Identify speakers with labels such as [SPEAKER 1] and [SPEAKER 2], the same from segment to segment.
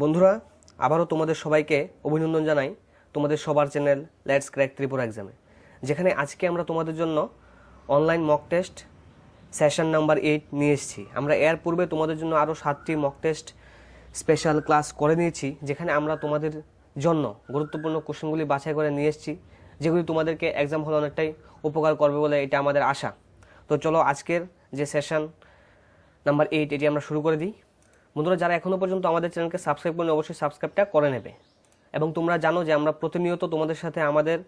[SPEAKER 1] বন্ধুরা আবারও তোমাদের সবাইকে অভিনন্দন জানাই তোমাদের সবার চ্যানেল লেটস ক্র্যাক ত্রিপুরা এক্সামে যেখানে আজকে আমরা তোমাদের জন্য online mock test session number eight নিয়ে এসেছি আমরা এর পূর্বে তোমাদের জন্য আরও সাতটি মক টেস্ট স্পেশাল ক্লাস করে নিয়েছি যেখানে আমরা তোমাদের জন্য গুরুত্বপূর্ণ কোশ্চেনগুলি বাছাই করে নিয়ে এসেছি যেগুলি তোমাদেরকে এক্সাম হলে অনেকটাই উপকার করবে বলে এটা আমাদের আশা তো চলো আজকের যে সেশন নাম্বার এইট এটি আমরা শুরু করে দিই বন্ধুরা যারা এখনও পর্যন্ত আমাদের চ্যানেলকে সাবস্ক্রাইব করেন অবশ্যই সাবস্ক্রাইবটা করে নেবে এবং তোমরা জানো যে আমরা প্রতিনিয়ত তোমাদের সাথে আমাদের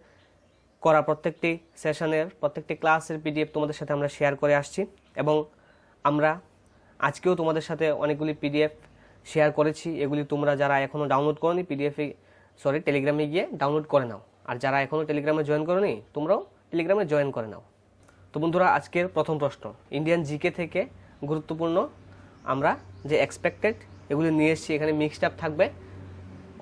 [SPEAKER 1] করা প্রত্যেকটি সেশনের প্রত্যেকটি ক্লাসের পিডিএফ তোমাদের সাথে আমরা শেয়ার করে আসছি এবং আমরা আজকেও তোমাদের সাথে অনেকগুলি পিডিএফ শেয়ার করেছি এগুলি তোমরা যারা এখনও ডাউনলোড নি পিডিএফে সরি টেলিগ্রামে গিয়ে ডাউনলোড করে নাও আর যারা এখনও টেলিগ্রামে জয়েন নি তোমরাও টেলিগ্রামে জয়েন করে নাও তো বন্ধুরা আজকের প্রথম প্রশ্ন ইন্ডিয়ান জিকে থেকে গুরুত্বপূর্ণ আমরা যে এক্সপেক্টেড এগুলি নিয়ে এসেছি এখানে মিক্সড আপ থাকবে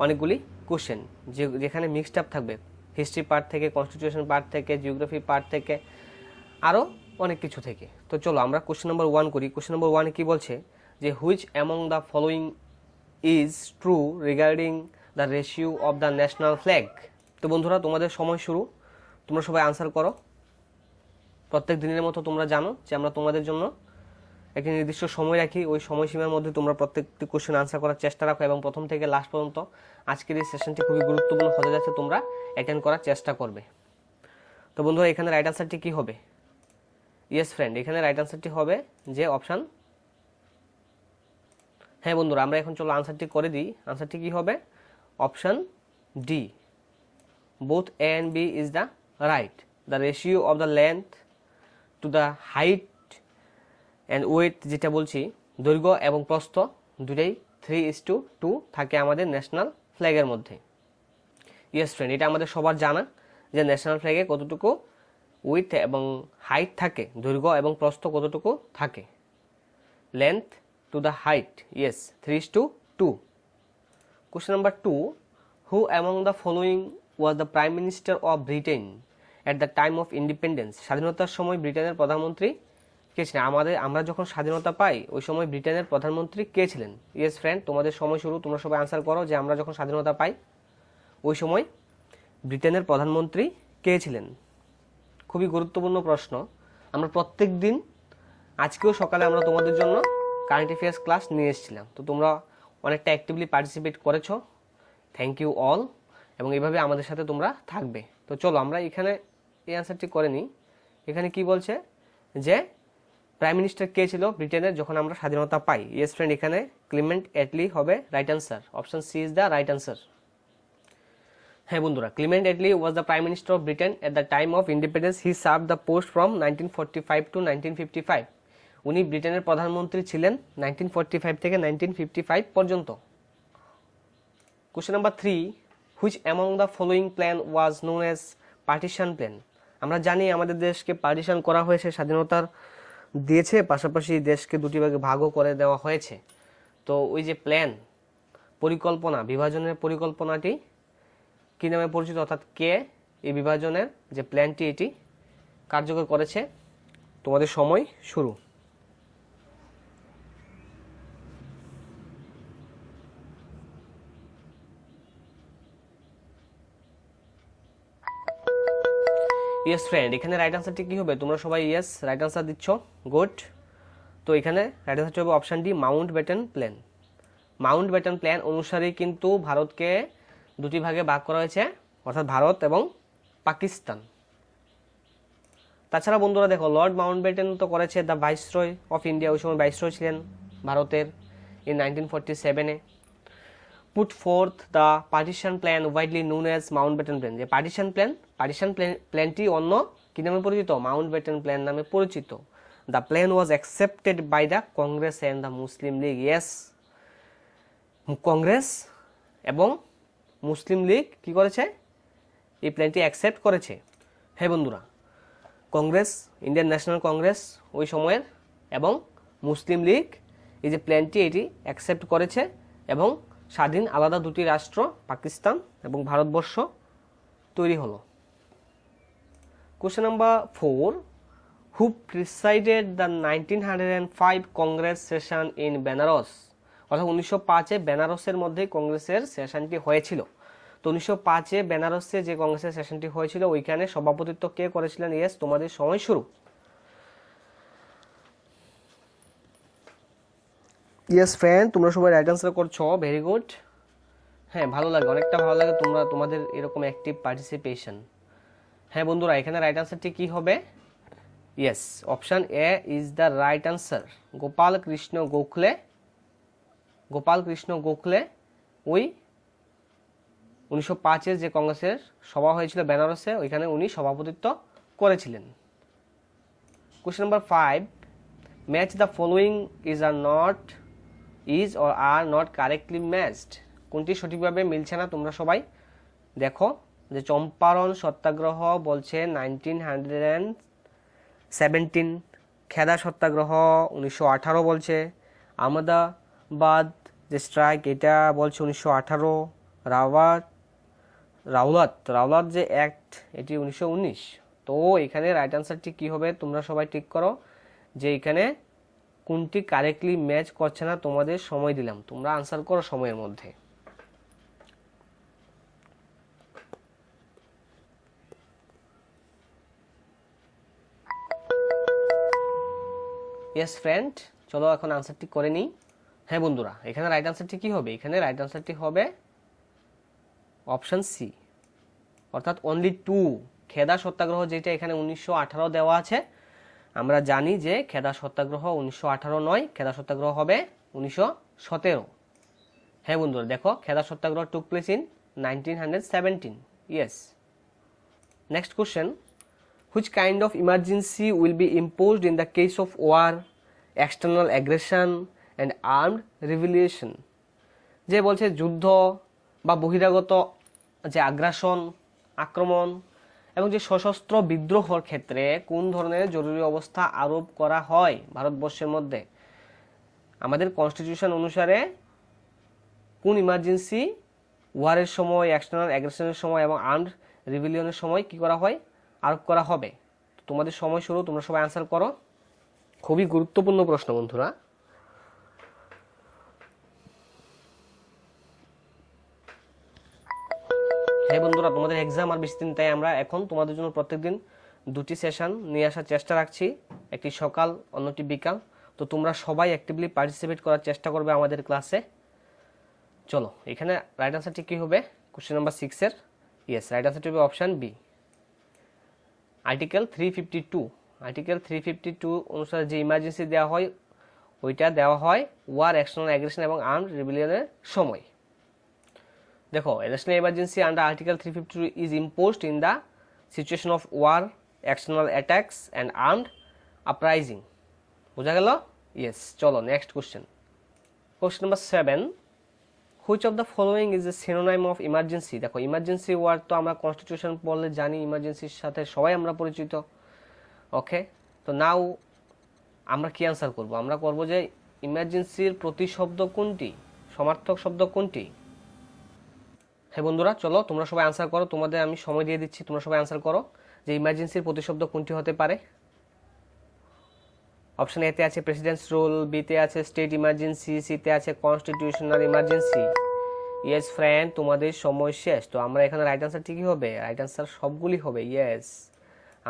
[SPEAKER 1] অনেকগুলি কোশ্চেন যে যেখানে মিক্সড আপ থাকবে হিস্ট্রি পার্ট থেকে কনস্টিটিউশন পার্ট থেকে জিওগ্রাফি পার্ট থেকে আরও অনেক কিছু থেকে তো চলো আমরা কোশ্চেন নম্বর ওয়ান করি কোশ্চেন নম্বর ওয়ানে কী বলছে যে which among the following is true regarding the ratio of the national flag তো বন্ধুরা তোমাদের সময় শুরু তোমরা সবাই আনসার করো প্রত্যেক দিনের মতো তোমরা জানো যে আমরা তোমাদের জন্য একটি নির্দিষ্ট সময় রাখি ওই সময়সীমার মধ্যে তোমরা প্রত্যেকটি কোশ্চেন আনসার করার চেষ্টা রাখো এবং প্রথম থেকে লাস্ট পর্যন্ত আজকের এই সেশনটি খুবই গুরুত্বপূর্ণ হতে যাচ্ছে তোমরা অ্যাটেন্ড করার চেষ্টা করবে তো বন্ধুরা এখানে রাইট আনসারটি কী হবে ইয়েস ফ্রেন্ড এখানে রাইট আনসারটি হবে যে অপশান হ্যাঁ বন্ধুরা আমরা এখন চলো আনসারটি করে দিই আনসারটি কী হবে option D both A and B is the right the ratio of the length to the height and weight যেটা বলছি দৈর্ঘ্য এবং প্রস্থ দুটাই থ্রি ইস টু টু থাকে আমাদের ন্যাশনাল ফ্ল্যাগের মধ্যে ইয়েস ফ্রেন্ড এটা আমাদের সবার জানা যে ন্যাশনাল ফ্ল্যাগে কতটুকু উইথ এবং হাইট থাকে দৈর্ঘ্য এবং প্রস্থ কতটুকু থাকে length to the height yes three is to two question number two who among the following was the prime minister of Britain at the time of independence স্বাধীনতার সময় ব্রিটেনের প্রধানমন্ত্রী কে ছিলেন আমাদের আমরা যখন স্বাধীনতা পাই ওই সময় ব্রিটেনের প্রধানমন্ত্রী কে ছিলেন ইয়েস ফ্রেন্ড তোমাদের সময় শুরু তোমরা সবাই আনসার করো যে আমরা যখন স্বাধীনতা পাই ওই সময় ব্রিটেনের প্রধানমন্ত্রী কে ছিলেন খুবই গুরুত্বপূর্ণ প্রশ্ন আমরা প্রত্যেক দিন আজকেও সকালে আমরা তোমাদের জন্য কারেন্ট অ্যাফেয়ার্স ক্লাস নিয়ে এসেছিলাম তো তোমরা অনেকটা অ্যাক্টিভলি পার্টিসিপেট করেছো থ্যাংক ইউ অল এবং এভাবে আমাদের সাথে তোমরা থাকবে তো চলো আমরা এখানে এই অ্যান্সারটি করে নিই এখানে কি বলছে যে প্রাইম মিনিস্টার কে ছিল ব্রিটেনের যখন আমরা স্বাধীনতা পাই ইয়েস ফ্রেন্ড এখানে ক্লিমেন্ট এটলি হবে right answer option C is the right answer হ্যাঁ বন্ধুরা Clement Attlee was the prime minister of Britain at the time of independence he serve the post from nineteen forty five to nineteen fifty five উনি ব্রিটেনের প্রধানমন্ত্রী ছিলেন nineteen forty five থেকে nineteen fifty five পর্যন্ত question number three which among the following plan was known as partition plan আমরা জানি আমাদের দেশকে পার্টিশন করা হয়েছে স্বাধীনতার দিয়েছে পাশাপাশি দেশকে দুটি ভাগে ভাগও করে দেওয়া হয়েছে তো ওই যে প্ল্যান পরিকল্পনা বিভাজনের পরিকল্পনাটি কী নামে পরিচিত অর্থাৎ কে এই বিভাজনের যে প্ল্যানটি এটি কার্যকর করেছে তোমাদের সময় শুরু ইয়েস ফ্রেন্ড এখানে রাইট আনসারটি কী হবে তোমরা সবাই ইয়েস রাইট আনসার দিচ্ছ গুড তো এখানে রাইট আনসারটি হবে option D Mountbatten plan Mountbatten plan অনুসারে কিন্তু ভারতকে দুটি ভাগে ভাগ করা হয়েছে অর্থাৎ ভারত এবং পাকিস্তান তাছাড়া বন্ধুরা দেখো লর্ড ব্যাটেন তো করেছে দ্য ভাইসরয় অফ ইন্ডিয়া ওই সময় ভাইসরয় ছিলেন ভারতের ইন নাইনটিন ফোরটি সেভেনে put forth the partition plan widely known as Mountbatten plan যে partition plan partition plan প্ল্যানটি অন্য কি নামে পরিচিত Mountbatten plan নামে পরিচিত the plan was accepted by the congress and the muslim league yes Congress এবং মুসলিম লীগ কি করেছে এই প্ল্যানটি অ্যাকসেপ্ট করেছে হ্যাঁ বন্ধুরা কংগ্রেস ইন্ডিয়ান ন্যাশনাল কংগ্রেস ওই সময়ের এবং মুসলিম লীগ এই যে প্ল্যানটি এটি অ্যাকসেপ্ট করেছে এবং স্বাধীন আলাদা দুটি রাষ্ট্র পাকিস্তান এবং ভারতবর্ষ তৈরি হলো question number four who presided the nineteen hundred and five Congress session in Benares অর্থাৎ উনিশশো পাঁচে বেনারসের মধ্যে কংগ্রেসের সেশনটি হয়েছিল তো উনিশশো পাঁচে বেনারসে যে কংগ্রেসের সেশনটি হয়েছিল ওইখানে সভাপতিত্ব কে করেছিলেন ইয়েস তোমাদের সময় শুরু ইয়েস ফ্যান তোমরা সবাই রাইট আনসার করছো ভেরি গুড হ্যাঁ ভালো লাগে অনেকটা ভালো লাগে তোমরা তোমাদের এরকম অ্যাক্টিভ পার্টিসিপেশন হ্যাঁ বন্ধুরা এখানে রাইট আনসারটি কি হবে yes option A is the right answer Gopal Krishna Gokhale Gopal Krishna Gokhale ওই উনিশশো পাঁচের যে কংগ্রেসের সভা হয়েছিল বেনারসে ওইখানে উনি সভাপতিত্ব করেছিলেন question number five match the following is are not is or are not correctly matched কোনটি সঠিকভাবে মিলছে না তোমরা সবাই দেখো যে চম্পারণ সত্যাগ্রহ বলছে নাইনটিন হান্ড্রেড অ্যান্ড সেভেন্টিন খেদা সত্যাগ্রহ উনিশশো আঠারো বলছে আহমেদাবাদ যে স্ট্রাইক এটা বলছে উনিশশো আঠারো রাওয়াত রাওলাত রাওলাত যে অ্যাক্ট এটি উনিশশো উনিশ তো এখানে রাইট আনসারটি কী হবে তোমরা সবাই ঠিক করো যে এখানে কোনটি কারেক্টলি ম্যাচ করছে না তোমাদের সময় দিলাম তোমরা আনসার করো সময়ের মধ্যে ইয়েস ফ্রেন্ড চলো এখন আনসারটি করে নিই হ্যাঁ বন্ধুরা এখানে রাইট আনসারটি কি হবে এখানে রাইট আনসারটি হবে অপশান সি অর্থাৎ অনলি টু খেদা সত্যাগ্রহ যেটা এখানে উনিশশো দেওয়া আছে আমরা জানি যে খেদা সত্যাগ্রহ উনিশশো আঠারো নয় খেদা সত্যাগ্রহ হবে উনিশশো সতেরো হ্যাঁ বন্ধুরা দেখো Kheda satyagraha took place in nineteen hundred seventeen yes next question which kind of emergency will be imposed in the case of war external aggression and armed revolution যে বলছে যুদ্ধ বা বহিরাগত যে আগ্রাসন আক্রমণ এবং যে সশস্ত্র বিদ্রোহর ক্ষেত্রে কোন ধরনের জরুরি অবস্থা আরোপ করা হয় ভারতবর্ষের মধ্যে আমাদের কনস্টিটিউশন অনুসারে কোন ইমার্জেন্সি ওয়ারের সময় এক্সটার্নাল অ্যাগ্রেশনের সময় এবং আর্মড রিভিলিয়নের সময় কি করা হয় আরোপ করা হবে তোমাদের সময় শুরু তোমরা সবাই অ্যান্সার করো খুবই গুরুত্বপূর্ণ প্রশ্ন বন্ধুরা হ্যাঁ বন্ধুরা তোমাদের এক্সাম আর বেশি দিন তাই আমরা এখন তোমাদের জন্য প্রত্যেকদিন দুটি সেশন নিয়ে আসার চেষ্টা রাখছি একটি সকাল অন্যটি বিকাল তো তোমরা সবাই অ্যাক্টিভলি পার্টিসিপেট করার চেষ্টা করবে আমাদের ক্লাসে চলো এখানে রাইট আনসারটি কী হবে কোশ্চেন নাম্বার সিক্সের ইয়েস রাইট আনসারটি হবে option B article three fifty two article three fifty two অনুসারে যে ইমার্জেন্সি দেওয়া হয় ওইটা দেওয়া হয় ওয়ার অ্যাকশনাল অ্যাগ্রেশন এবং আর্ম রিবিলিয়নের সময় দেখো national emergency under article three fifty two is imposed in the situation of war external attacks and armed uprising বোঝা গেল ইয়েস চলো next question question number seven which of the following is a synonym of emergency দেখো emergency war তো আমরা constitution পড়লে জানি ইমার্জেন্সির সাথে সবাই আমরা পরিচিত ওকে তো নাও আমরা কি অ্যান্সার করবো আমরা করবো যে ইমার্জেন্সির প্রতিশব্দ কোনটি সমার্থক শব্দ কোনটি হ্যাঁ বন্ধুরা চলো তোমরা সবাই আনসার করো তোমাদের আমি সময় দিয়ে দিচ্ছি তোমরা সবাই আনসার করো যে ইমার্জেন্সির প্রতিশব্দ কোনটি হতে পারে অপশন এতে আছে প্রেসিডেন্টস রুল বিতে আছে স্টেট ইমার্জেন্সি সিতে আছে কনস্টিটিউশনাল ইমার্জেন্সি ইয়েস ফ্রেন্ড তোমাদের সময় শেষ তো আমরা এখানে রাইট আনসার ঠিকই হবে রাইট আনসার সবগুলি হবে ইয়েস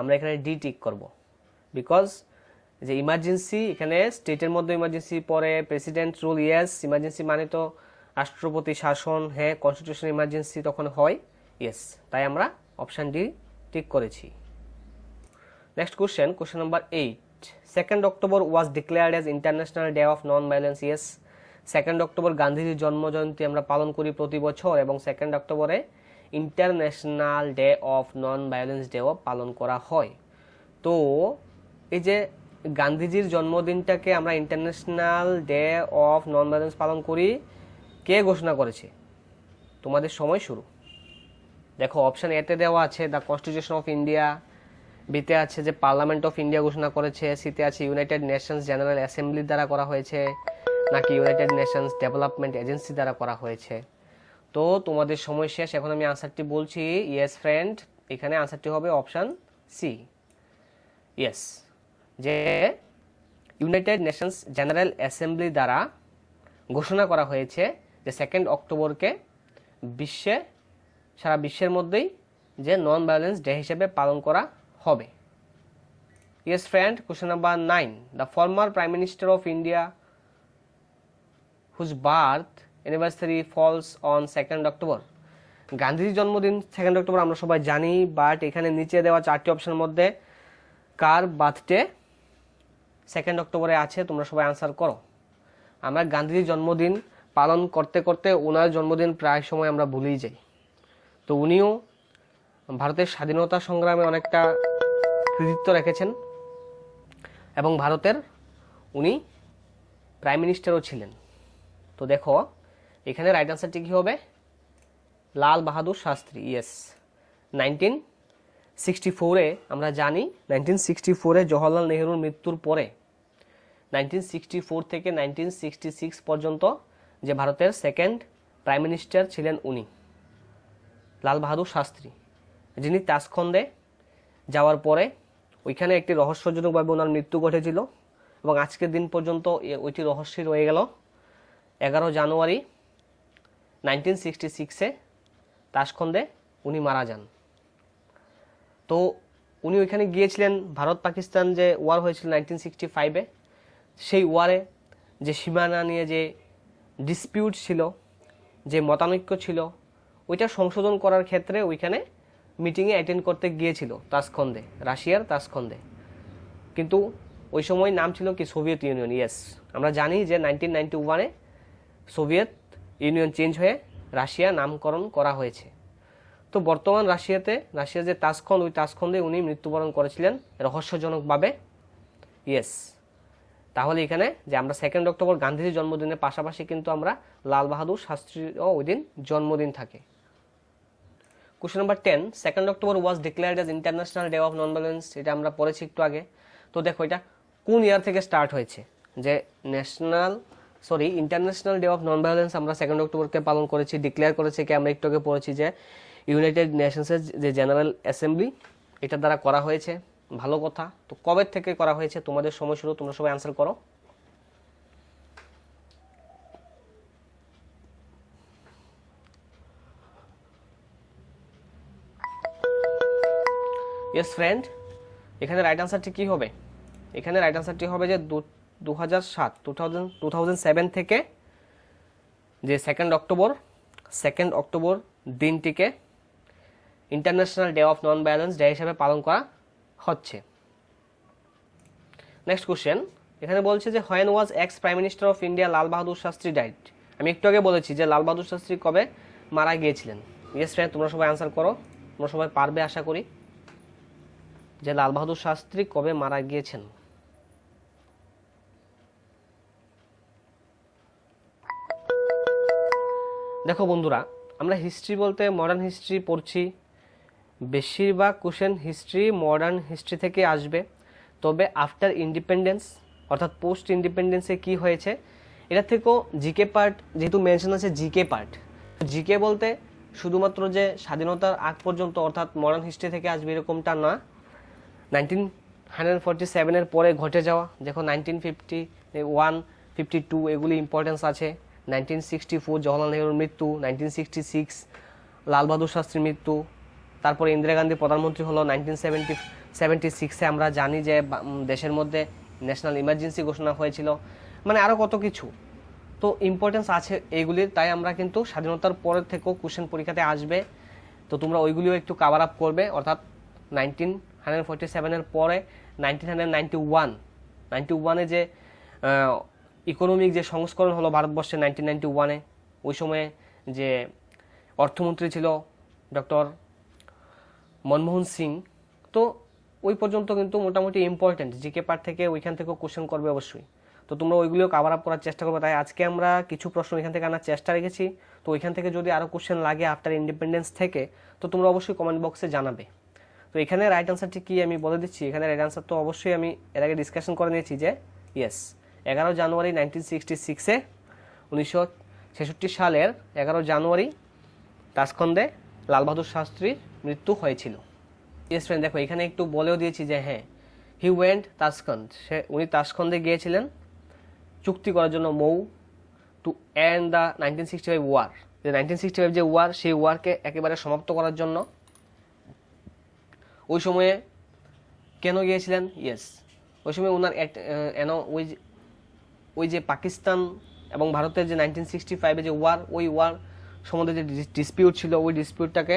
[SPEAKER 1] আমরা এখানে ডি টিক করব বিকজ যে ইমার্জেন্সি এখানে স্টেটের মধ্যে ইমার্জেন্সি পরে প্রেসিডেন্ট রুল ইয়েস ইমার্জেন্সি মানে তো রাষ্ট্রপতি শাসন হ্যাঁ কনস্টিটিউশন ইমার্জেন্সি তখন হয় ইয়েস তাই আমরা অপশান ডি টিক করেছি next question question number eight second October was declared as international day of non violence yes second October গান্ধীজির জন্মজয়ন্তী আমরা পালন করি প্রতি বছর এবং সেকেন্ড অক্টোবরে international day of non violence ডেও পালন করা হয় তো এই যে গান্ধীজির জন্মদিনটাকে আমরা international day of non violence পালন করি কে ঘোষণা করেছে তোমাদের সময় শুরু দেখো অপশান এতে দেওয়া আছে দ্য কনস্টিটিউশন অফ ইন্ডিয়া বিতে আছে যে পার্লামেন্ট অফ ইন্ডিয়া ঘোষণা করেছে সিতে আছে ইউনাইটেড নেশনস জেনারেল অ্যাসেম্বলি দ্বারা করা হয়েছে নাকি ইউনাইটেড নেশনস ডেভেলপমেন্ট এজেন্সি দ্বারা করা হয়েছে তো তোমাদের সময় শেষ এখন আমি আনসারটি বলছি ইয়েস ফ্রেন্ড এখানে আনসারটি হবে অপশান সি ইয়েস যে ইউনাইটেড নেশনস জেনারেল অ্যাসেম্বলি দ্বারা ঘোষণা করা হয়েছে যে সেকেন্ড অক্টোবরকে বিশ্বে সারা বিশ্বের মধ্যেই যে নন ভায়োলেন্স ডে হিসেবে পালন করা হবে yes friend question number nine the former prime minister of India whose birth anniversary falls on second October গান্ধীজির জন্মদিন সেকেন্ড অক্টোবর আমরা সবাই জানি বাট এখানে নিচে দেওয়া চারটি অপশনের মধ্যে কার বার্থডে সেকেন্ড অক্টোবরে আছে তোমরা সবাই আনসার করো আমরা গান্ধীজির জন্মদিন পালন করতে করতে ওনার জন্মদিন প্রায় সময় আমরা ভুলেই যাই তো উনিও ভারতের স্বাধীনতা সংগ্রামে অনেকটা কৃতিত্ব রেখেছেন এবং ভারতের উনি প্রাইম মিনিস্টারও ছিলেন তো দেখো এখানে রাইট আনসারটি কী হবে Lal Bahadur Shastri yes nineteen sixty ফোরে আমরা জানি নাইনটিন সিক্সটি ফোরে জওহরলাল নেহরুর মৃত্যুর পরে নাইনটিন সিক্সটি ফোর থেকে নাইনটিন সিক্সটি সিক্স পর্যন্ত যে ভারতের সেকেন্ড প্রাইম মিনিস্টার ছিলেন উনি লাল বাহাদুর শাস্ত্রী যিনি তাসখন্দে যাওয়ার পরে ওইখানে একটি রহস্যজনকভাবে ওনার মৃত্যু ঘটেছিল এবং আজকের দিন পর্যন্ত ওইটি রহস্যই রয়ে গেল এগারো জানুয়ারি নাইনটিন সিক্সটি সিক্সে তাসখন্দে উনি মারা যান তো উনি ওইখানে গিয়েছিলেন ভারত পাকিস্তান যে ওয়ার হয়েছিল নাইনটিন সিক্সটি ফাইভে সেই ওয়ারে যে সীমানা নিয়ে যে ডিসপিউট ছিল যে মতানৈক্য ছিল ওইটা সংশোধন করার ক্ষেত্রে ওইখানে মিটিংয়ে অ্যাটেন্ড করতে গিয়েছিল তাসখন্দে রাশিয়ার তাসখন্দে কিন্তু ওই সময় নাম ছিল কি সোভিয়েত ইউনিয়ন ইয়েস আমরা জানি যে নাইনটিন নাইনটি ওয়ানে সোভিয়েত ইউনিয়ন চেঞ্জ হয়ে রাশিয়া নামকরণ করা হয়েছে তো বর্তমান রাশিয়াতে রাশিয়ার যে তাসখন্দ ওই তাসখন্দে উনি মৃত্যুবরণ করেছিলেন রহস্যজনকভাবে ইয়েস তাহলে এখানে যে আমরা সেকেন্ড অক্টোবর গান্ধীজির জন্মদিনের পাশাপাশি কিন্তু আমরা লাল বাহাদুর শাস্ত্রীও ওই দিন জন্মদিন থাকে question number ten second October was declared as international day of non violence এটা আমরা পড়েছি একটু আগে তো দেখো এটা কোন ইয়ার থেকে স্টার্ট হয়েছে যে national sorry international day of non violence আমরা সেকেন্ড অক্টোবরকে পালন করেছি ডিক্লেয়ার করেছে কি আমরা একটু আগে পড়েছি যে ইউনাইটেড নেশনসের যে জেনারেল অ্যাসেম্বলি এটা দ্বারা করা হয়েছে ভালো কথা তো কবে থেকে করা হয়েছে তোমাদের সময় শুরু তোমরা সবাই অ্যান্সার করো ইয়েস ফ্রেন্ড এখানে রাইট অ্যান্সারটি কি হবে এখানে রাইট অ্যান্সারটি হবে যে দু হাজার সাত টু থাউজেন্ড থেকে যে সেকেন্ড অক্টোবর সেকেন্ড অক্টোবর দিনটিকে international day of non violence day হিসাবে পালন করা হচ্ছে নেক্সট কোশ্চেন এখানে বলছে যে when was ex prime minister of India Lal Bahadur Shastri died আমি একটু আগে বলেছি যে লাল বাহাদুর শাস্ত্রী কবে মারা গিয়েছিলেন ইয়েস ফ্রেন্ড তোমরা সবাই অ্যান্সার করো তোমরা সবাই পারবে আশা করি যে লাল বাহাদুর শাস্ত্রী কবে মারা গিয়েছেন দেখো বন্ধুরা আমরা হিস্ট্রি বলতে মডার্ন হিস্ট্রি পড়ছি বেশিরভাগ কোশ্চেন হিস্ট্রি মডার্ন হিস্ট্রি থেকে আসবে তবে আফটার ইন্ডিপেন্ডেন্স অর্থাৎ পোস্ট ইন্ডিপেন্ডেন্সে কি হয়েছে এটা থেকেও জিকে পার্ট যেহেতু মেনশন আছে জিকে পার্ট জিকে বলতে শুধুমাত্র যে স্বাধীনতার আগ পর্যন্ত অর্থাৎ মডার্ন হিস্ট্রি থেকে আসবে এরকমটা না নাইনটিন হান্ড্রেড ফোরটি সেভেনের পরে ঘটে যাওয়া দেখো nineteen fifty one fifty two এগুলি ইম্পর্টেন্স আছে নাইনটিন সিক্সটি ফোর জওয়াহরলাল নেহরুর মৃত্যু nineteen sixty six Lal Bahadur শাস্ত্রীর মৃত্যু তারপরে ইন্দিরা গান্ধী প্রধানমন্ত্রী হলো নাইনটিন সেভেন্টি সেভেন্টি সিক্সে আমরা জানি যে দেশের মধ্যে ন্যাশনাল ইমার্জেন্সি ঘোষণা হয়েছিল মানে আরও কত কিছু তো ইম্পর্টেন্স আছে এইগুলির তাই আমরা কিন্তু স্বাধীনতার পরের থেকেও কোশ্চেন পরীক্ষাতে আসবে তো তোমরা ওইগুলিও একটু কাভার আপ করবে অর্থাৎ নাইনটিন হান্ড্রেড ফোর্টি সেভেনের পরে nineteen hundred ninety one ninety ওয়ানে যে ইকোনমিক যে সংস্করণ হলো ভারতবর্ষে নাইনটিন নাইনটি ওয়ানে ওই সময়ে যে অর্থমন্ত্রী ছিল ডক্টর মনমোহন সিং তো ওই পর্যন্ত কিন্তু মোটামুটি ইম্পর্টেন্ট জিকে পার্ট থেকে ওইখান থেকেও কোশ্চেন করবে অবশ্যই তো তোমরা ওইগুলিও কাভার আপ করার চেষ্টা করবে তাই আজকে আমরা কিছু প্রশ্ন এখান থেকে আনার চেষ্টা রেখেছি তো ওইখান থেকে যদি আরও কোশ্চেন লাগে আফটার ইন্ডিপেন্ডেন্স থেকে তো তোমরা অবশ্যই কমেন্ট বক্সে জানাবে তো এখানে রাইট আনসারটি কী আমি বলে দিচ্ছি এখানে রাইট আনসার তো অবশ্যই আমি এর আগে ডিসকাশন করে নিয়েছি যে ইয়েস এগারো জানুয়ারি নাইনটিন সিক্সটি সিক্সে উনিশশো ছেষট্টি সালের এগারো জানুয়ারি তাসকন্দে লালবাহাদুর শাস্ত্রীর মৃত্যু হয়েছিল ইয়েস ফ্রেন্ড দেখো এখানে একটু বলেও দিয়েছি যে হ্যাঁ হি ওয়েন্ট তাসখন্দ সে উনি তাসখন্দে গিয়েছিলেন চুক্তি করার জন্য মৌ টু and the nineteen sixty five war যে নাইনটিন সিক্সটি ফাইভ যে ওয়ার সেই ওয়ারকে একেবারে সমাপ্ত করার জন্য ওই সময়ে কেন গিয়েছিলেন ইয়েস ওই সময় ওনার এন ওই ওই যে পাকিস্তান এবং ভারতের যে নাইনটিন সিক্সটি ফাইভে যে ওয়ার ওই ওয়ার সম্বন্ধে যে ডিসপিউট ছিল ওই ডিসপিউটটাকে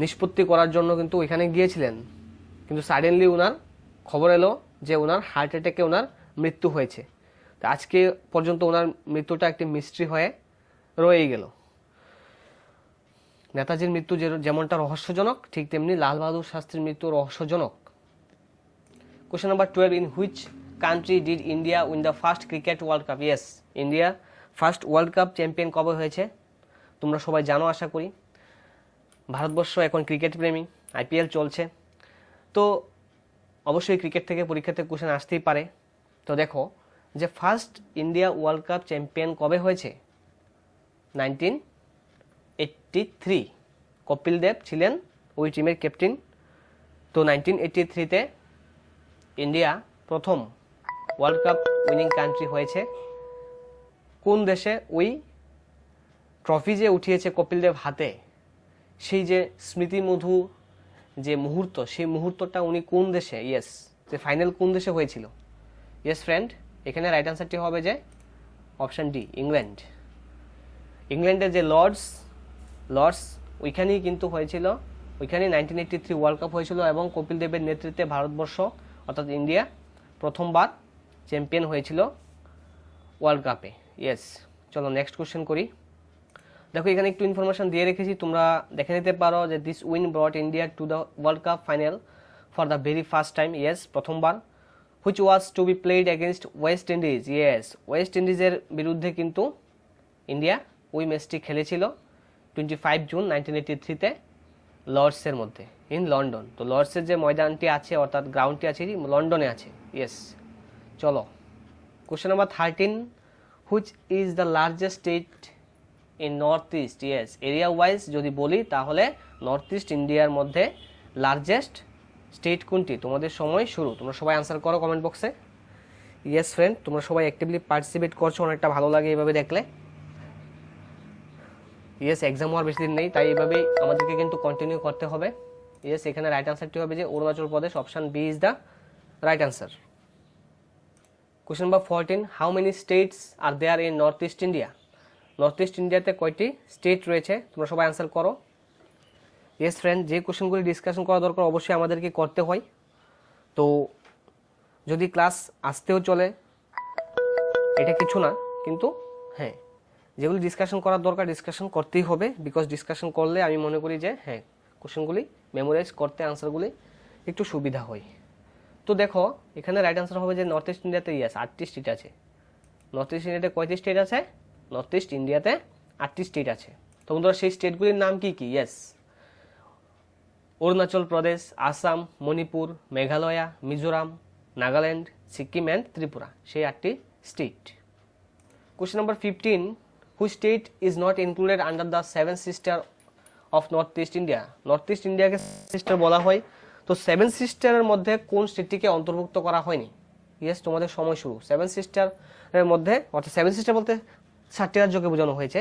[SPEAKER 1] নিষ্পত্তি করার জন্য কিন্তু ওইখানে গিয়েছিলেন কিন্তু সাডেনলি ওনার খবর এলো যে ওনার হার্ট অ্যাটাকে ওনার মৃত্যু হয়েছে তো আজকে পর্যন্ত ওনার মৃত্যুটা একটি মিস্ট্রি হয়ে রয়েই গেল নেতাজির মৃত্যু যেমনটা রহস্যজনক ঠিক তেমনি লাল বাহাদুর শাস্ত্রীর মৃত্যু রহস্যজনক question number twelve in which country did India win the first cricket world cup yes India first world cup champion কবে হয়েছে তোমরা সবাই জানো আশা করি ভারতবর্ষ এখন ক্রিকেট প্রেমী আইপিএল চলছে তো অবশ্যই ক্রিকেট থেকে পরীক্ষাতে কোশ্চেন আসতেই পারে তো দেখো যে first India world cup champion কবে হয়েছে নাইনটিন এইট্টি থ্রি কপিল দেব ছিলেন ওই টিমের ক্যাপ্টেন তো নাইনটিন এইট্টি থ্রিতে ইন্ডিয়া প্রথম ওয়ার্ল্ড কাপ উইনিং কান্ট্রি হয়েছে কোন দেশে ওই ট্রফি যে উঠিয়েছে কপিল দেব হাতে সেই যে স্মৃতিমধু যে মুহূর্ত সেই মুহূর্তটা উনি কোন দেশে ইয়েস যে ফাইনাল কোন দেশে হয়েছিল ইয়েস ফ্রেন্ড এখানে রাইট আনসারটি হবে যে অপশান ডি ইংল্যান্ড ইংল্যান্ডের যে লর্ডস লর্ডস ওইখানেই কিন্তু হয়েছিল ওইখানে nineteen eighty three world cup হয়েছিল এবং কপিল দেবের নেতৃত্বে ভারতবর্ষ অর্থাৎ ইন্ডিয়া প্রথমবার চ্যাম্পিয়ন হয়েছিল ওয়ার্ল্ড কাপে ইয়েস চলো নেক্সট কোশ্চেন করি দেখো এখানে একটু ইনফরমেশন দিয়ে রেখেছি তোমরা দেখে নিতে পারো যে this win brought India to the world cup final for the very first time yes প্রথমবার which was to be played against West Indies yes West ইন্ডিজের বিরুদ্ধে কিন্তু ইন্ডিয়া ওই ম্যাচটি খেলেছিল twenty five June nineteen eighty থ্রিতে লর্ডসের মধ্যে ইন লন্ডন তো লর্ডসের যে ময়দানটি আছে অর্থাৎ গ্রাউন্ডটি আছে লন্ডনে আছে ইয়েস চলো question number thirteen which is the largest state in north east yes area wise যদি বলি তাহলে নর্থ ইস্ট ইন্ডিয়ার মধ্যে লার্জেস্ট স্টেট কোনটি তোমাদের সময় শুরু তোমরা সবাই আনসার করো কমেন্ট বক্সে ইয়েস ফ্রেন্ড তোমরা সবাই অ্যাক্টিভলি পার্টিসিপেট করছো অনেকটা ভালো লাগে এভাবে দেখলে ইয়েস এক্সাম হওয়ার বেশি দিন নেই তাই এভাবেই আমাদেরকে কিন্তু কন্টিনিউ করতে হবে ইয়েস এখানে রাইট আনসারটি হবে যে Arunachal Pradesh option B is the right answer question number fourteen how many states are there in north east India north east ইন্ডিয়াতে কয়টি স্টেট রয়েছে তোমরা সবাই অ্যান্সার করো ইয়েস ফ্রেন্ড যে কোশ্চেনগুলি ডিসকাশন করা দরকার অবশ্যই আমাদেরকে করতে হয় তো যদি ক্লাস আসতেও চলে এটা কিছু না কিন্তু হ্যাঁ যেগুলি ডিসকাশন করার দরকার ডিসকাশন করতেই হবে বিকজ ডিসকাশন করলে আমি মনে করি যে হ্যাঁ কোশ্চেনগুলি মেমোরাইজ করতে আনসারগুলি একটু সুবিধা হয় তো দেখো এখানে রাইট আনসার হবে যে নর্থ ইস্ট ইন্ডিয়াতে ইয়াস আটটি স্টেট আছে নর্থ ইস্ট ইন্ডিয়াতে কয়টি স্টেট আছে নর্থ ইস্ট ইন্ডিয়াতে আটটি স্টেট আছে তো বন্ধুরা সেই স্টেটগুলির নাম কি কি ইয়েস অরুণাচল প্রদেশ আসাম মণিপুর মেঘালয়া মিজোরাম নাগাল্যান্ড সিকিম অ্যান্ড ত্রিপুরা সেই আটটি state question number fifteen who state is not included under the seven sister of north east India north east ইন্ডিয়াকে সিস্টার বলা হয় তো সেভেন সিস্টারের মধ্যে কোন স্টেটটিকে অন্তর্ভুক্ত করা হয়নি ইয়েস তোমাদের সময় শুরু সেভেন সিস্টারের মধ্যে অর্থাৎ সেভেন সিস্টার বলতে সাতটি রাজ্যকে বোঝানো হয়েছে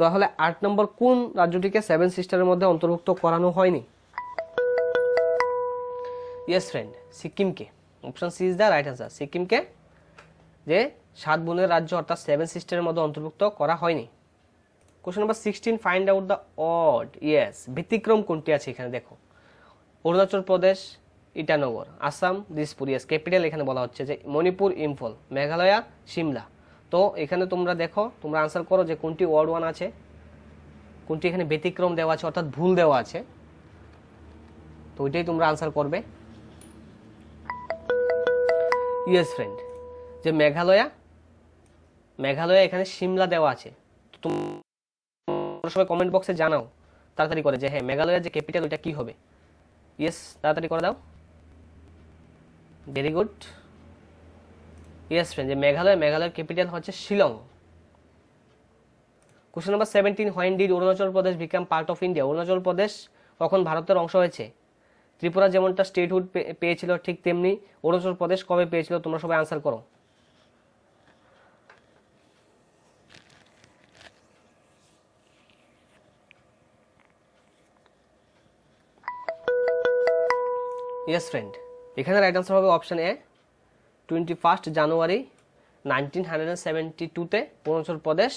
[SPEAKER 1] তাহলে আট নম্বর কোন রাজ্যটিকে সেভেন সিস্টারের মধ্যে অন্তর্ভুক্ত করানো হয়নি ইয়েস ফ্রেন্ড সিকিমকে option C is the right answer সিকিমকে যে সাত বোনের রাজ্য অর্থাৎ সেভেন সিস্টারের মধ্যে অন্তর্ভুক্ত করা হয়নি question number sixteen find out the odd yes ব্যতিক্রম কোনটি আছে এখানে দেখো অরুণাচল প্রদেশ ইটানগর আসাম দিসপুর ইয়েস ক্যাপিটাল এখানে বলা হচ্ছে যে মণিপুর ইম্ফল মেঘালয়া সিমলা তো এখানে তোমরা দেখো তোমরা আনসার করো যে কোনটি ওয়ার্ড ওয়ান আছে কোনটি এখানে ব্যতিক্রম দেওয়া আছে অর্থাৎ ভুল দেওয়া আছে তো ওইটাই তোমরা আনসার করবে ইয়েস ফ্রেন্ড যে মেঘালয়া মেঘালয়া এখানে সিমলা দেওয়া আছে তোমরা সবাই কমেন্ট বক্সে জানাও তাড়াতাড়ি করে যে হ্যাঁ মেঘালয়ের যে ক্যাপিটাল ওইটা কী হবে ইয়েস তাড়াতাড়ি করে দাও ভেরি গুড ইয়েস ফ্রেন্ড যে মেঘালয় মেঘালয়ের ক্যাপিটাল হচ্ছে Shillong question number seventeen when did Arunachal Pradesh become part of India Arunachal Pradesh কখন ভারতের অংশ হয়েছে ত্রিপুরা যেমনটা স্টেটহুড পেয়েছিল ঠিক তেমনি অরুণাচল প্রদেশ কবে পেয়েছিল তোমরা সবাই আনসার করো ইয়েস ফ্রেন্ড এখানে রাইট আনসার হবে option A twenty first January nineteen hundred seventy টুতে অরুণাচল প্রদেশ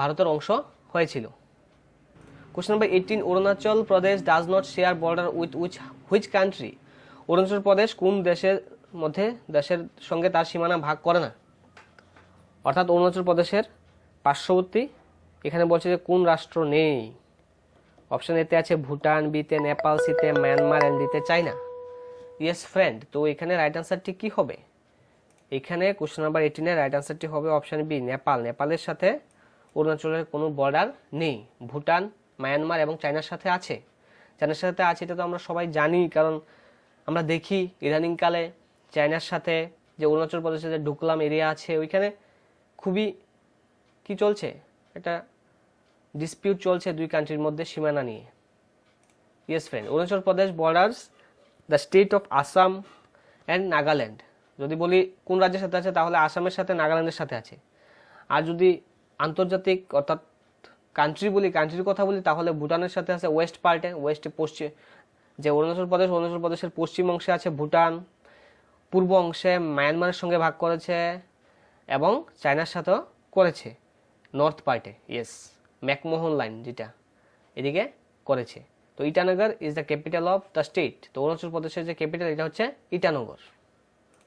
[SPEAKER 1] ভারতের অংশ হয়েছিল question number eighteen Arunachal Pradesh does not share border with which which country Arunachal Pradesh কোন দেশের মধ্যে দেশের সঙ্গে তার সীমানা ভাগ করে না অর্থাৎ অরুণাচল প্রদেশের পার্শ্ববর্তী এখানে বলছে যে কোন রাষ্ট্র নেই অপশন এতে আছে ভুটান বিতে নেপাল সিতে ম্যানমার এন্ড দিতে চায়না ইয়েস ফ্রেন্ড তো এখানে রাইট আনসারটি কি হবে এখানে কোশ্চেন নাম্বার এইটিনের রাইট আনসারটি হবে অপশান বি নেপাল নেপালের সাথে অরুণাচলের কোনো বর্ডার নেই ভুটান মায়ানমার এবং চায়নার সাথে আছে চায়নার সাথে আছে এটা তো আমরা সবাই জানি কারণ আমরা দেখি ইদানিংকালে চায়নার সাথে যে অরুণাচল প্রদেশে যে ডুকলাম এরিয়া আছে ওইখানে খুবই কি চলছে একটা ডিসপিউট চলছে দুই কান্ট্রির মধ্যে সীমানা নিয়ে yes friend Arunachal Pradesh borders the state of Assam and Nagaland যদি বলি কোন রাজ্যের সাথে আছে তাহলে আসামের সাথে নাগাল্যান্ডের সাথে আছে আর যদি আন্তর্জাতিক অর্থাৎ কান্ট্রি বলি কান্ট্রির কথা বলি তাহলে ভুটানের সাথে আছে ওয়েস্ট পার্টে ওয়েস্টে পশ্চিম যে অরুণাচল প্রদেশ অরুণাচল প্রদেশের পশ্চিম অংশে আছে ভুটান পূর্ব অংশে মায়ানমারের সঙ্গে ভাগ করেছে এবং চায়নার সাথেও করেছে নর্থ পার্টে ইয়েস ম্যাকমোহন লাইন যেটা এদিকে করেছে তো Itanagar is the capital of the state তো অরুণাচল প্রদেশের যে ক্যাপিটাল এটা হচ্ছে ইটানগর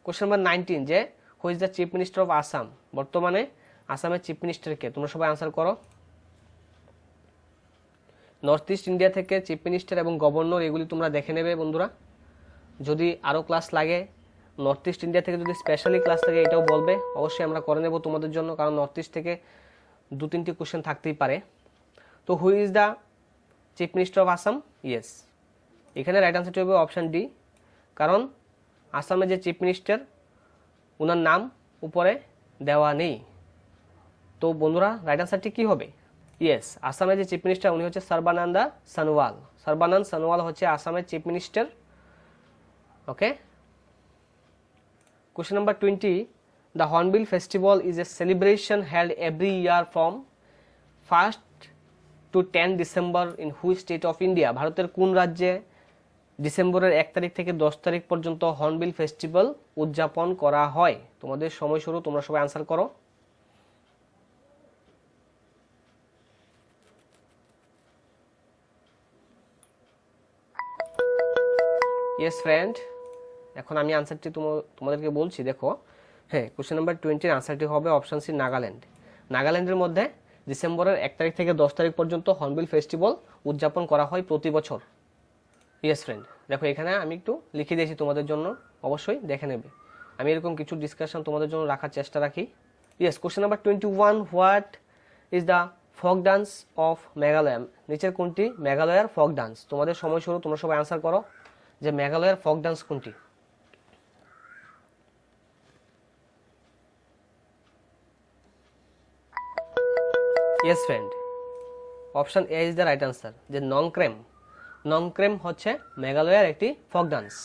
[SPEAKER 1] কোশ্চেন নাম্বার নাইনটিন যে who is the chief minister of Assam বর্তমানে আসামের চিফ মিনিস্টারকে তোমরা সবাই আনসার করো নর্থ ইস্ট ইন্ডিয়া থেকে চিফ মিনিস্টার এবং গভর্নর এগুলি তোমরা দেখে নেবে বন্ধুরা যদি আরও ক্লাস লাগে নর্থ ইস্ট ইন্ডিয়া থেকে যদি স্পেশালি ক্লাস থাকে এটাও বলবে অবশ্যই আমরা করে নেব তোমাদের জন্য কারণ নর্থ ইস্ট থেকে দু তিনটি কোশ্চেন থাকতেই পারে তো who is the chief minister of Assam yes এখানে রাইট আনসারটি হবে অপশান ডি কারণ আসামের যে চিফ মিনিস্টার ওনার নাম উপরে দেওয়া নেই তো বন্ধুরা রাইট আনসারটি কী হবে ইয়েস আসামের যে চিফ মিনিস্টার উনি হচ্ছে সর্বানন্দা সানোয়াল সর্বানন্দ সানোয়াল হচ্ছে আসামের chief minister okay question number twenty the hornbill festival is a celebration held every year from first to ten December in which state of India ভারতের কোন রাজ্যে ডিসেম্বরের এক তারিখ থেকে দশ তারিখ পর্যন্ত হর্নবিল ফেস্টিভ্যাল উদযাপন করা হয় তোমাদের সময় শুরু তোমরা সবাই আনসার করো ইয়েস ফ্রেন্ড এখন আমি আনসারটি তোমাদেরকে বলছি দেখো হ্যাঁ কোশ্চেন নাম্বার টোয়েন্টির আনসারটি হবে অপশান সি নাগাল্যান্ড নাগাল্যান্ডের মধ্যে ডিসেম্বরের এক তারিখ থেকে দশ তারিখ পর্যন্ত হর্নবিল ফেস্টিভ্যাল উদযাপন করা হয় প্রতি বছর ইয়েস ফ্রেন্ড দেখো এখানে আমি একটু লিখে দিয়েছি তোমাদের জন্য অবশ্যই দেখে নেবে আমি এরকম কিছু ডিসকাশন তোমাদের জন্য রাখার চেষ্টা রাখি yes question number twenty one what is the folk dance of Meghalaya নিচের কোনটি মেঘালয়ের ফক ডান্স তোমাদের সময় শুরু তোমরা সবাই আনসার করো যে মেঘালয়ের ফক ডান্স কোনটি yes friend option A is the right answer যে নংক্রেম নংক্রেম হচ্ছে মেঘালয়ের একটি folk dance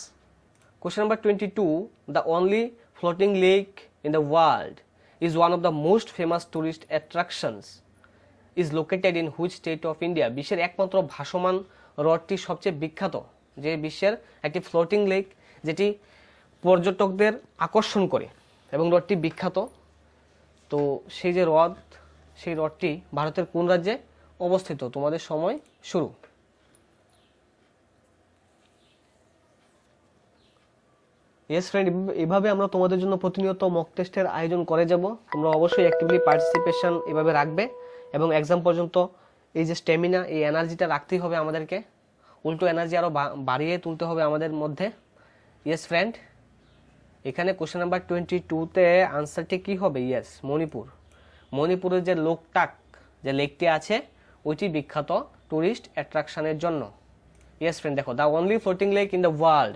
[SPEAKER 1] question number twenty two the only floating lake in the world is one of the most famous tourist attractions is located in which state of India বিশ্বের একমাত্র ভাসমান হ্রদটি সবচেয়ে বিখ্যাত যে বিশ্বের একটি ফ্লোটিং লেক যেটি পর্যটকদের আকর্ষণ করে এবং হ্রদটি বিখ্যাত তো সেই যে হ্রদ সেই হ্রদটি ভারতের কোন রাজ্যে অবস্থিত তোমাদের সময় শুরু ইয়েস ফ্রেন্ড এভাবে আমরা তোমাদের জন্য প্রতিনিয়ত মক টেস্টের আয়োজন করে যাব তোমরা অবশ্যই অ্যাক্টিভলি পার্টিসিপেশন এভাবে রাখবে এবং এক্সাম পর্যন্ত এই যে স্ট্যামিনা এই এনার্জিটা রাখতেই হবে আমাদেরকে উল্টো এনার্জি আরও বাড়িয়ে তুলতে হবে আমাদের মধ্যে ইয়েস ফ্রেন্ড এখানে কোশ্চেন নাম্বার টোয়েন্টি টুতে আনসারটি কী হবে ইয়েস মণিপুর মণিপুরের যে লোকটাক যে লেকটি আছে ওইটি বিখ্যাত ট্যুরিস্ট অ্যাট্রাকশানের জন্য ইয়েস ফ্রেন্ড দেখো the only floating lake in the world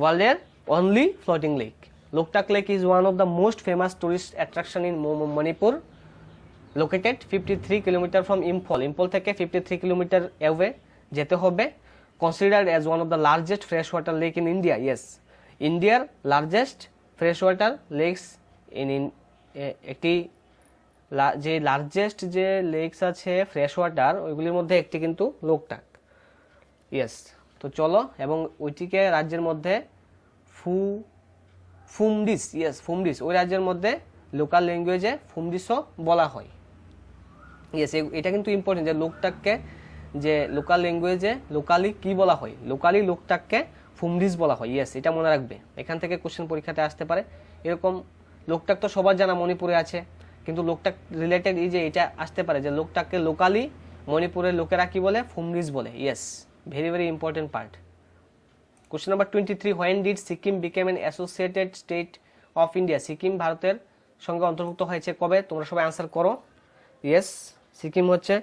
[SPEAKER 1] ওয়ার্ল্ডের only floating lake Loktak lake is one of the most famous tourist attraction in Manipur located fifty three kilometre from Imphal Imphal থেকে ফিফটি থ্রি কিলোমিটার অ্যাওয়ে যেতে হবে considered as one of the largest fresh water lake in India yes ইন্ডিয়ার largest fresh water lakes in in একটি যে largest যে lakes আছে fresh water ওইগুলির মধ্যে একটি কিন্তু লোকটাক ইয়েস তো চলো এবং ওইটিকে রাজ্যের মধ্যে ফু ফুমডিস ইয়েস ফুমডিস ওই রাজ্যের মধ্যে লোকাল ল্যাঙ্গুয়েজে ফুমডিসও বলা হয় ইয়েস এটা কিন্তু ইম্পর্টেন্ট যে লোকটাককে যে লোকাল ল্যাঙ্গুয়েজে লোকালি কি বলা হয় লোকালি লোকটাককে ফুমডিস বলা হয় ইয়েস এটা মনে রাখবে এখান থেকে কোশ্চেন পরীক্ষাতে আসতে পারে এরকম লোকটাক তো সবার জানা মণিপুরে আছে কিন্তু লোকটা রিলেটেড এই যে এটা আসতে পারে যে লোকটাকে লোকালি মণিপুরের লোকেরা কি বলে ফুমরিজ বলে yes very very important part question number twenty three when did Sikkim became an associated state of India Sikkim ভারতের সঙ্গে অন্তর্ভুক্ত হয়েছে কবে তোমরা সবাই আনসার করো ইয়েস সিকিম হচ্ছে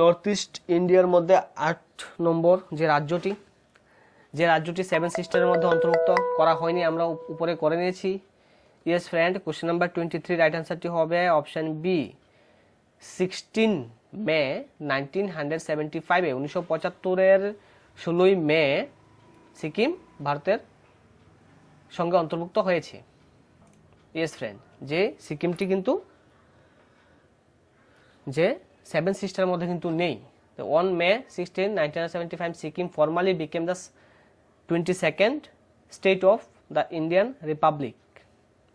[SPEAKER 1] নর্থ ইস্ট ইন্ডিয়ার মধ্যে আট নম্বর যে রাজ্যটি যে রাজ্যটি সেভেন সিস্টারের মধ্যে অন্তর্ভুক্ত করা হয়নি আমরা উপরে করে নিয়েছি yes friend question number twenty three right অ্যান্সারটি হবে option B sixteen May nineteen hundred seventy ফাইভে উনিশশো পঁচাত্তরের ষোলোই মে সিকিম ভারতের সঙ্গে অন্তর্ভুক্ত হয়েছে ইয়েস ফ্রেন্ড যে সিকিমটি কিন্তু যে সেভেন সিস্টারের মধ্যে কিন্তু নেই তো one May sixteen nineteen seventy five Sikkim formally became the twenty second state of the Indian republic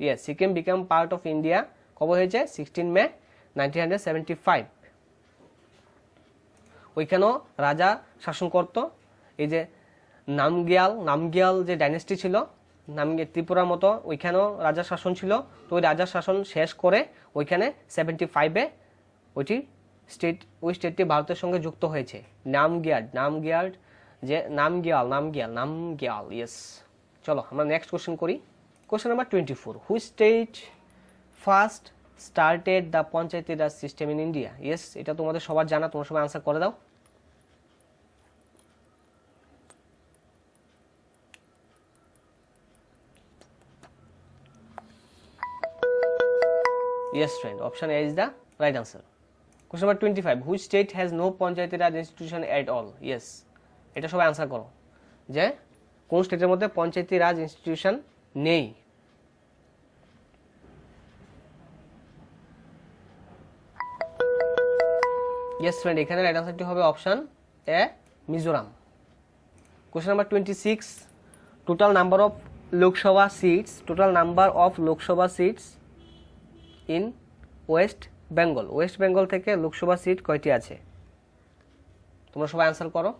[SPEAKER 1] yes Sikkim became part of India কব হয়েছে sixteen May nineteen hundred five ওইখানেও রাজা শাসন করত এই যে নামগিয়াল নামগিয়াল যে ডাইনেস্টি ছিল নামগে ত্রিপুরার মতো ওইখানেও রাজা শাসন ছিল তো ওই রাজার শাসন শেষ করে ওইখানে সেভেন্টি ফাইভে ওইটি স্টেট ওই স্টেটটি ভারতের সঙ্গে যুক্ত হয়েছে নামগিয়াল নামগিয়াল যে নামগিয়াল নামগিয়াল নামগিয়াল ইয়েস চলো আমরা নেক্সট কোশ্চেন করি Question number 24. Which state first started the Panchayati Raj system in India? Yes, এটা তোমাদের সবার জানা তোমরা সবাই আনসার করে দাও Yes, friend. Option A is the right answer. Question number 25. Which state has no Panchayati Raj institution at all? Yes. এটা সবাই আনসার করো যে কোন স্টেটের মধ্যে পঞ্চায়েতি রাজ ইনস্টিটিউশন নেই ইয়েস ফ্রেন্ড এখানে রাইট আনসারটি হবে option A Mizoram question number twenty six total number of Lok Sabha seats total number of Lok Sabha seats in West Bengal West Bengal থেকে লোকসভা সিট কয়টি আছে তোমরা সবাই অ্যান্সার করো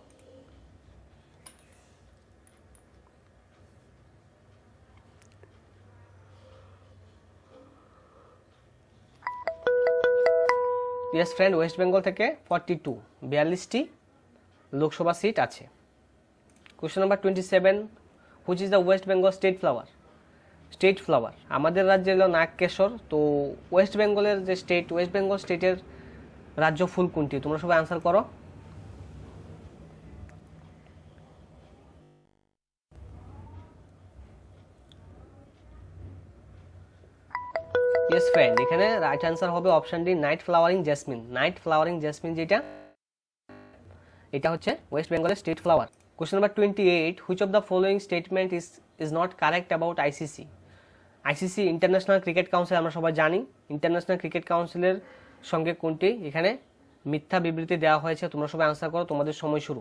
[SPEAKER 1] ইয়েস ফ্রেন্ড ওয়েস্ট বেঙ্গল থেকে ফর্টি টু বিয়াল্লিশটি লোকসভা সিট আছে question number twenty seven which is the West Bengal state flower state flower আমাদের রাজ্যে হলো নাগকেশর তো ওয়েস্ট বেঙ্গলের যে স্টেট ওয়েস্ট বেঙ্গল স্টেটের রাজ্য ফুল কোনটি তোমরা সবাই আনসার করো ইয়েস ফ্রেন্ড এখানে রাইট আনসার হবে option D night flowering jasmine night flowering jasmine যেটা এটা হচ্ছে ওয়েস্ট বেঙ্গলের state flower question number twenty eight which of the following statement is is not correct about ICC ICC international cricket council আমরা সবাই জানি international cricket কাউন্সিলের সঙ্গে কোনটি এখানে মিথ্যা বিবৃতি দেওয়া হয়েছে তোমরা সবাই আনসার করো তোমাদের সময় শুরু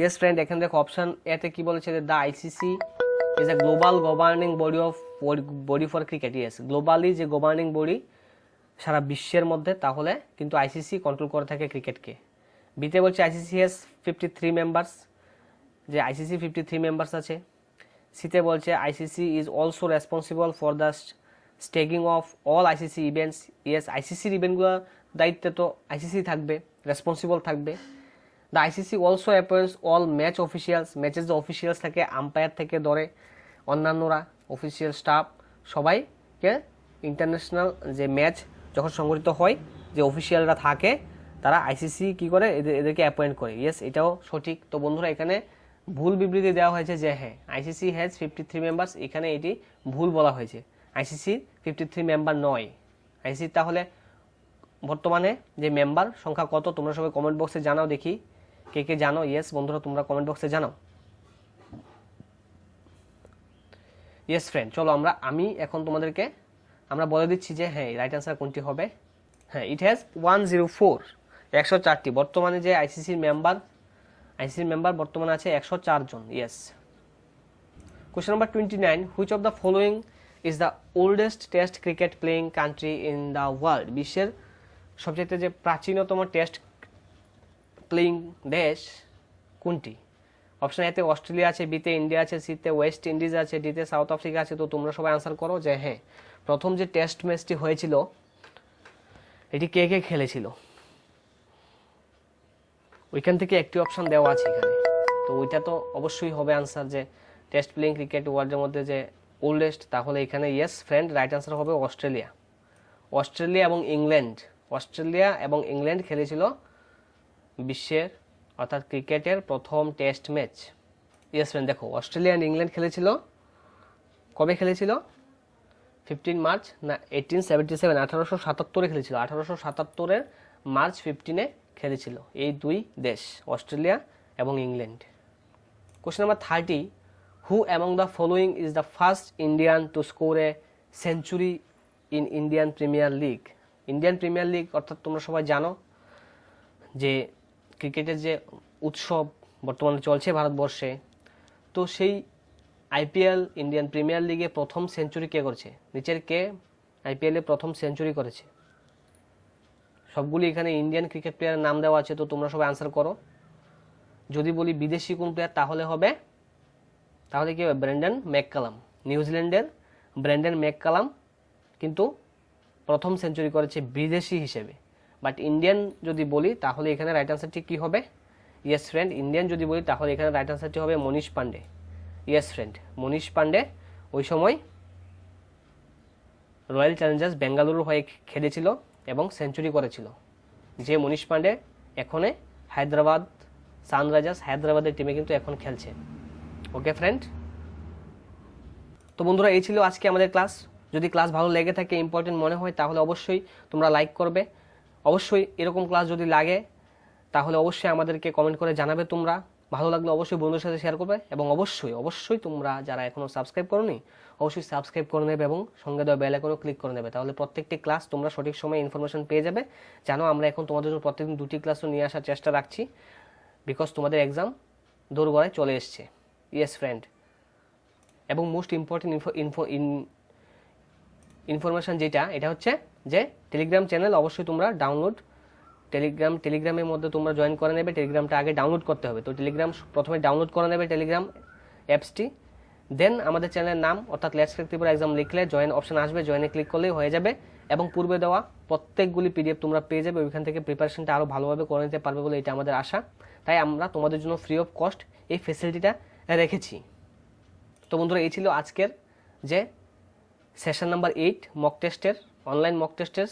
[SPEAKER 1] ইয়েস ফ্রেন্ড এখানে দেখো অপশান এতে কি বলেছে the ICC is a global governing body of body for cricket yes globally যে গভর্নিং বডি সারা বিশ্বের মধ্যে তাহলে কিন্তু আইসিসি কন্ট্রোল করে থাকে ক্রিকেটকে বিতে বলছে ICC as fifty three members যে আইসিসি ফিফটি থ্রি মেম্বার্স আছে সিতে বলছে ICC is also responsible for the staking of all ICC events yes আইসিসির ইভেন্টগুলোর দায়িত্বে তো আইসিসি থাকবে রেসপন্সিবল থাকবে the ICC also appoints all match officials ম্যাচের যে অফিসিয়ালস থাকে আম্পায়ার থেকে ধরে অন্যান্যরা অফিসিয়াল স্টাফ সবাইকে ইন্টারন্যাশনাল যে ম্যাচ যখন সংগঠিত হয় যে অফিসিয়ালরা থাকে তারা আইসিসি কি করে এদের এদেরকে অ্যাপয়েন্ট করে ইয়েস এটাও সঠিক তো বন্ধুরা এখানে ভুল বিবৃতি দেওয়া হয়েছে যে হ্যাঁ ICC has fifty three members এখানে এটি ভুল বলা হয়েছে আইসিসি ফিফটি থ্রি মেম্বার নয় আইসিসি তাহলে বর্তমানে যে মেম্বার সংখ্যা কত তোমরা সবাই কমেন্ট বক্সে জানাও দেখি কে কে জানো ইয়েস বন্ধুরা তোমরা কমেন্ট বক্সে জানাও ইয়েস ফ্রেন্ড চলো আমরা আমি এখন তোমাদেরকে আমরা বলে দিচ্ছি যে হ্যাঁ রাইট অ্যান্সার কোনটি হবে হ্যাঁ it has one zero four একশো চারটি বর্তমানে যে আইসিসির মেম্বার আইসিসির মেম্বার বর্তমানে আছে একশো চারজন yes question number twenty nine which of the following is the oldest test cricket playing country in the world বিশ্বের সবচেয়ে যে প্রাচীনতম টেস্ট প্লেইং দেশ কোনটি অপশন এতে অস্ট্রেলিয়া আছে বিতে ইন্ডিয়া আছে সিতে ওয়েস্ট ইন্ডিজ আছে ডিতে সাউথ আফ্রিকা আছে তো তোমরা সবাই আনসার করো যে হ্যাঁ প্রথম যে টেস্ট ম্যাচটি হয়েছিল এটি কে কে খেলেছিল ওইখান থেকে একটি অপশন দেওয়া আছে এখানে তো ওইটা তো অবশ্যই হবে আনসার যে টেস্ট প্লেইং ক্রিকেট ওয়ার্ল্ডের মধ্যে যে ওল্ডেস্ট তাহলে এখানে ইয়েস ফ্রেন্ড রাইট আনসার হবে অস্ট্রেলিয়া অস্ট্রেলিয়া এবং ইংল্যান্ড অস্ট্রেলিয়া এবং ইংল্যান্ড খেলেছিল বিশ্বের অর্থাৎ ক্রিকেটের প্রথম টেস্ট ম্যাচ ইয়েস ফ্রেন্ড দেখো অস্ট্রেলিয়া অ্যান্ড ইংল্যান্ড খেলেছিল কবে খেলেছিল ফিফটিন মার্চ না এইটিন সেভেন্টি সেভেন আঠারোশো সাতাত্তরে খেলেছিল আঠারোশো সাতাত্তরের মার্চ ফিফটিনে খেলেছিল এই দুই দেশ অস্ট্রেলিয়া এবং England question number thirty who among the following is the first Indian to score a century in Indian premier league Indian premier league অর্থাৎ তোমরা সবাই জানো যে ক্রিকেটের যে উৎসব বর্তমানে চলছে ভারতবর্ষে তো সেই আইপিএল ইন্ডিয়ান প্রিমিয়ার লিগে প্রথম সেঞ্চুরি কে করছে নিচের কে আইপিএলে প্রথম সেঞ্চুরি করেছে সবগুলি এখানে ইন্ডিয়ান ক্রিকেট প্লেয়ারের নাম দেওয়া আছে তো তোমরা সবাই আনসার করো যদি বলি বিদেশি কোন প্লেয়ার তাহলে হবে তাহলে কি হবে ব্র্যান্ডন ম্যাককালাম নিউজিল্যান্ডের ব্র্যান্ডন ম্যাককালাম কিন্তু প্রথম সেঞ্চুরি করেছে বিদেশি হিসেবে বাট ইন্ডিয়ান যদি বলি তাহলে এখানে রাইট আনসারটি কী হবে ইয়েস ফ্রেন্ড ইন্ডিয়ান যদি বলি তাহলে এখানে রাইট আনসারটি হবে মনীষ পান্ডে ইয়েস ফ্রেন্ড মনীষ পান্ডে ওই সময় রয়্যাল চ্যালেঞ্জার্স বেঙ্গালুরু হয়ে খেলেছিল এবং সেঞ্চুরি করেছিল যে মনীষ পান্ডে এখনে হায়দ্রাবাদ সানরাইজার্স হায়দ্রাবাদের টিমে কিন্তু এখন খেলছে ওকে ফ্রেন্ড তো বন্ধুরা এই ছিল আজকে আমাদের ক্লাস যদি ক্লাস ভালো লেগে থাকে ইম্পর্টেন্ট মনে হয় তাহলে অবশ্যই তোমরা লাইক করবে অবশ্যই এরকম ক্লাস যদি লাগে তাহলে অবশ্যই আমাদেরকে কমেন্ট করে জানাবে তোমরা ভালো লাগলে অবশ্যই বন্ধুদের সাথে শেয়ার করবে এবং অবশ্যই অবশ্যই তোমরা যারা এখনও সাবস্ক্রাইব করোনি অবশ্যই সাবস্ক্রাইব করে নেবে এবং সঙ্গে দেওয়া বেলা করেও ক্লিক করে নেবে তাহলে প্রত্যেকটি ক্লাস তোমরা সঠিক সময়ে ইনফরমেশন পেয়ে যাবে জানো আমরা এখন তোমাদের জন্য প্রত্যেকদিন দুটি ক্লাসও নিয়ে আসার চেষ্টা রাখছি বিকজ তোমাদের এক্সাম দোরগড়ায় চলে এসছে ইয়েস ফ্রেন্ড এবং most important info in information যেটা এটা হচ্ছে যে টেলিগ্রাম চ্যানেল অবশ্যই তোমরা ডাউনলোড টেলিগ্রাম টেলিগ্রামের মধ্যে তোমরা জয়েন করে নেবে টেলিগ্রামটা আগে ডাউনলোড করতে হবে তো টেলিগ্রাম প্রথমে ডাউনলোড করে নেবে টেলিগ্রাম অ্যাপসটি দেন আমাদের চ্যানেলের নাম অর্থাৎ লেটস ক্লিক ত্রিপুরা এক্সাম লিখলে জয়েন অপশন আসবে জয়েনে ক্লিক করলেই হয়ে যাবে এবং পূর্বে দেওয়া প্রত্যেকগুলি পিডিএফ তোমরা পেয়ে যাবে ওইখান থেকে প্রিপারেশনটা আরও ভালোভাবে করে নিতে পারবে বলে এটা আমাদের আশা তাই আমরা তোমাদের জন্য ফ্রি অফ কস্ট এই ফেসিলিটিটা রেখেছি তো বন্ধুরা এই ছিল আজকের যে সেশন নাম্বার এইট মক টেস্টের অনলাইন মক টেস্টের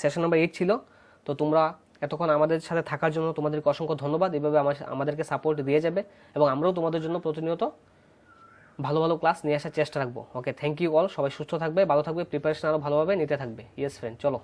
[SPEAKER 1] সেশন নাম্বার এইট ছিল তো তোমরা এতক্ষণ আমাদের সাথে থাকার জন্য তোমাদেরকে অসংখ্য ধন্যবাদ এভাবে আমাদেরকে সাপোর্ট দিয়ে যাবে এবং আমরাও তোমাদের জন্য প্রতিনিয়ত ভালো ভালো ক্লাস নিয়ে আসার চেষ্টা রাখবো ওকে থ্যাংক ইউ অল সবাই সুস্থ থাকবে ভালো থাকবে প্রিপারেশন আরও ভালোভাবে নিতে থাকবে ইয়েস ফ্রেন্ড চলো